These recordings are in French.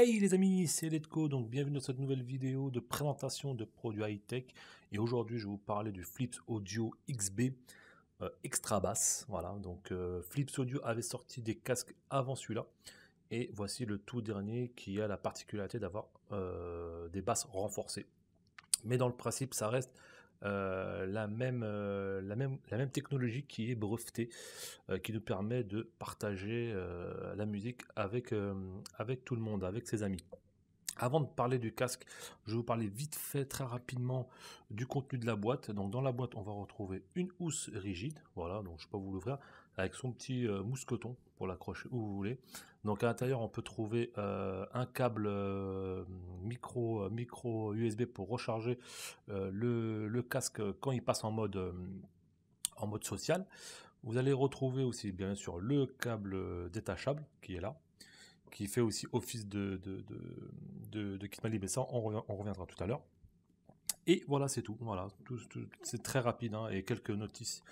Hey les amis, c'est Letco, donc bienvenue dans cette nouvelle vidéo de présentation de produits high-tech. Et aujourd'hui, je vais vous parler du Flips Audio XB euh, extra Bass. Voilà, donc euh, Flips Audio avait sorti des casques avant celui-là. Et voici le tout dernier qui a la particularité d'avoir euh, des basses renforcées. Mais dans le principe, ça reste euh, la, même, euh, la, même, la même technologie qui est brevetée, euh, qui nous permet de partager la musique avec, avec tout le monde, avec ses amis. Avant de parler du casque, je vais vous parler vite fait, très rapidement, du contenu de la boîte. Donc dans la boîte, on va retrouver une housse rigide. Voilà, donc je ne vais pas vous l'ouvrir avec son petit euh, mousqueton pour l'accrocher où vous voulez. Donc à l'intérieur, on peut trouver euh, un câble euh, micro, micro USB pour recharger le, casque quand il passe en mode, en mode social. Vous allez retrouver aussi bien sûr le câble détachable qui est là, qui fait aussi office de, de, de, mais ça on, reviendra tout à l'heure. Et voilà, c'est tout. Voilà, c'est très rapide hein, et quelques notices.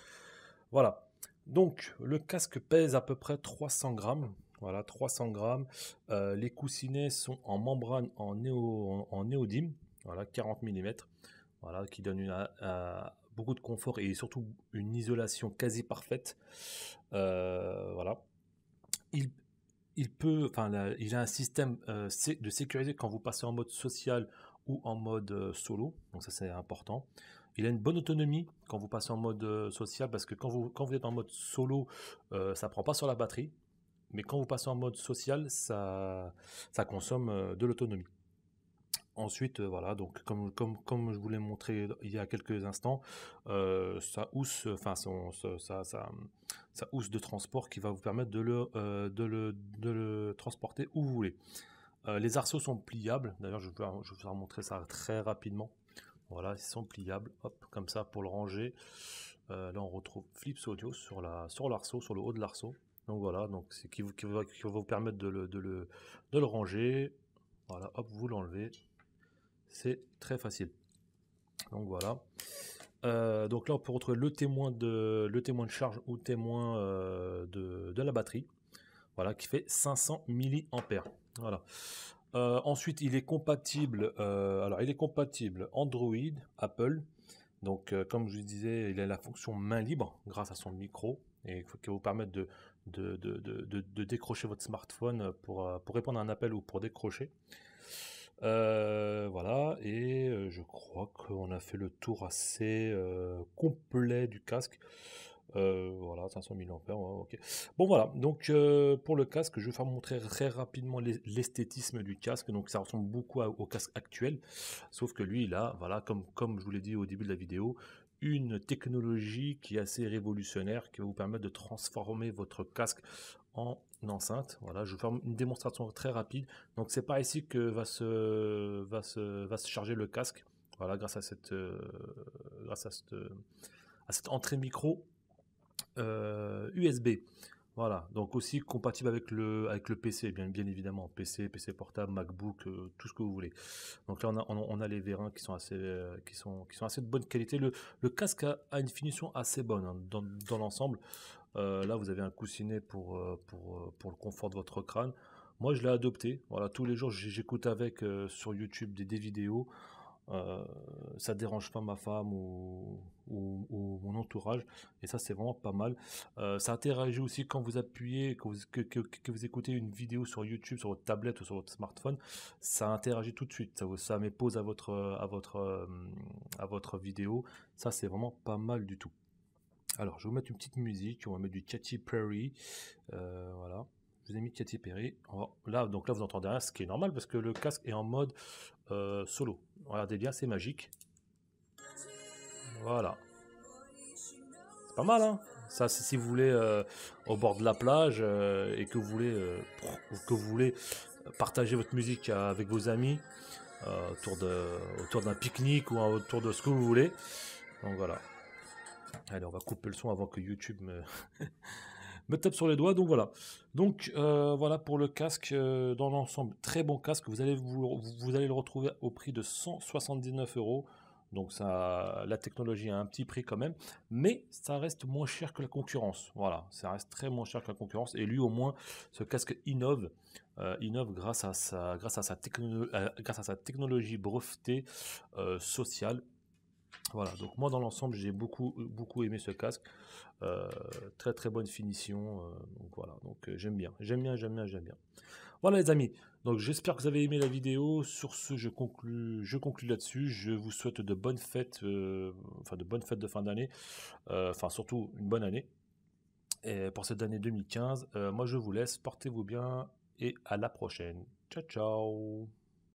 Voilà. Donc, le casque pèse à peu près 300 grammes. Voilà, 300 grammes. Euh, les coussinets sont en membrane en, néo, néodyme, voilà, 40 mm, voilà, qui donne euh, euh, beaucoup de confort et surtout une isolation quasi parfaite. voilà. Il, peut, enfin, il a un système de sécurité quand vous passez en mode social ou en mode solo. Donc ça c'est important il a une bonne autonomie quand vous passez en mode euh, social, parce que quand vous, êtes en mode solo, ça euh, ça prend pas sur la batterie, mais quand vous passez en mode social, ça, consomme euh, de l'autonomie. Ensuite, voilà, donc comme, je vous l'ai montré il y a quelques instants, ça housse, enfin, ça, ça, ça, housse de transport qui va vous permettre de le, le, transporter où vous voulez. les arceaux sont pliables, d'ailleurs je, je vais vous montrer ça très rapidement. Voilà, ils sont pliables, hop, comme ça pour le ranger. Euh, là, on retrouve Flips Audio sur la sur l'arceau, sur le haut de l'arceau. Donc voilà, donc c'est qui, qui, va, qui vous permettre de le, de le, ranger. Voilà, hop, vous l'enlevez. C'est très facile. Donc voilà. Euh, donc là, on peut retrouver le témoin de, le témoin de charge ou témoin euh, de, de, la batterie. Voilà, qui fait 500 milliampères. Voilà. Euh, ensuite, il est compatible. Euh, alors, il est compatible Android, Apple. Donc, euh, comme je disais, il a la fonction main libre grâce à son micro et qui vous permette de, décrocher votre smartphone pour, pour répondre à un appel ou pour décrocher. voilà, et je crois qu'on a fait le tour assez complet du casque. Euh, voilà, 500 mAh, ok. Bon voilà, donc euh, pour le casque, je vais faire montrer très rapidement l'esthétisme du casque. Donc ça ressemble beaucoup au casque actuel, sauf que lui, il a, voilà, comme, comme je vous l'ai dit au début de la vidéo, une technologie qui est assez révolutionnaire, qui va vous permettre de transformer votre casque en enceinte. Voilà, je vais faire une démonstration très rapide. Donc c'est pas ici que va se, va se, va se charger le casque. Voilà, grâce à cette, euh, grâce à cette entrée micro USB. Euh, voilà, donc aussi compatible avec le, avec le PC, bien, bien évidemment, PC, PC portable, MacBook, euh, tout ce que vous voulez. Donc là, on a, on, a les vérins qui sont assez, euh, qui sont, qui sont assez de bonne qualité. Le, casque a, une finition assez bonne hein, dans, l'ensemble. là, vous avez un coussinet pour, pour, le confort de votre crâne. Moi, je l'ai adopté. Voilà, tous les jours, j'écoute avec sur YouTube des, des vidéos. Euh, ça dérange pas ma femme ou, ou, mon entourage. Et ça, c'est vraiment pas mal. Euh, ça interagit aussi quand vous appuyez, vous, que, vous écoutez une vidéo sur YouTube, sur votre tablette ou sur votre smartphone. Ça interagit tout de suite. Ça, ça met pause à votre, à votre, euh, à votre vidéo. Ça, c'est vraiment pas mal du tout. Alors, je vais vous mettre une petite musique. On va mettre du Katy Perry. voilà. Je vous ai mis Katy Perry. là, donc là, vous entendez rien, ce qui est normal parce que le casque est en mode solo. Regardez bien, c'est magique. Voilà. C'est pas mal, hein Ça, c'est si vous voulez euh, au bord de la plage euh, et que vous voulez, euh, que vous voulez partager votre musique avec vos amis autour de autour d'un pique-nique ou autour de ce que vous voulez. Donc voilà. Allez, on va couper le son avant que YouTube me me tape sur les doigts. Donc voilà. Donc euh, voilà pour le casque euh, dans l'ensemble. Très bon casque. Vous allez, vous, allez le retrouver au prix de 179 euros. Donc ça, la technologie a un petit prix quand même, mais ça reste moins cher que la concurrence. Voilà, ça reste très moins cher que la concurrence. Et lui, au moins, ce casque innove, euh, innove grâce à sa, grâce à sa, grâce à sa technologie brevetée sociale voilà, donc moi dans l'ensemble, j'ai beaucoup, euh, beaucoup aimé ce casque. Euh, très très bonne finition. Euh, donc voilà, donc j'aime bien, j'aime bien, j'aime bien, j'aime bien. Voilà les amis, donc j'espère que vous avez aimé la vidéo. Sur ce, je conclue, je conclue là-dessus. Je vous souhaite de bonnes fêtes, enfin de bonnes fêtes de fin d'année, enfin surtout une bonne année. Et pour cette année 2015, moi je vous laisse, portez-vous bien et à la prochaine. Ciao ciao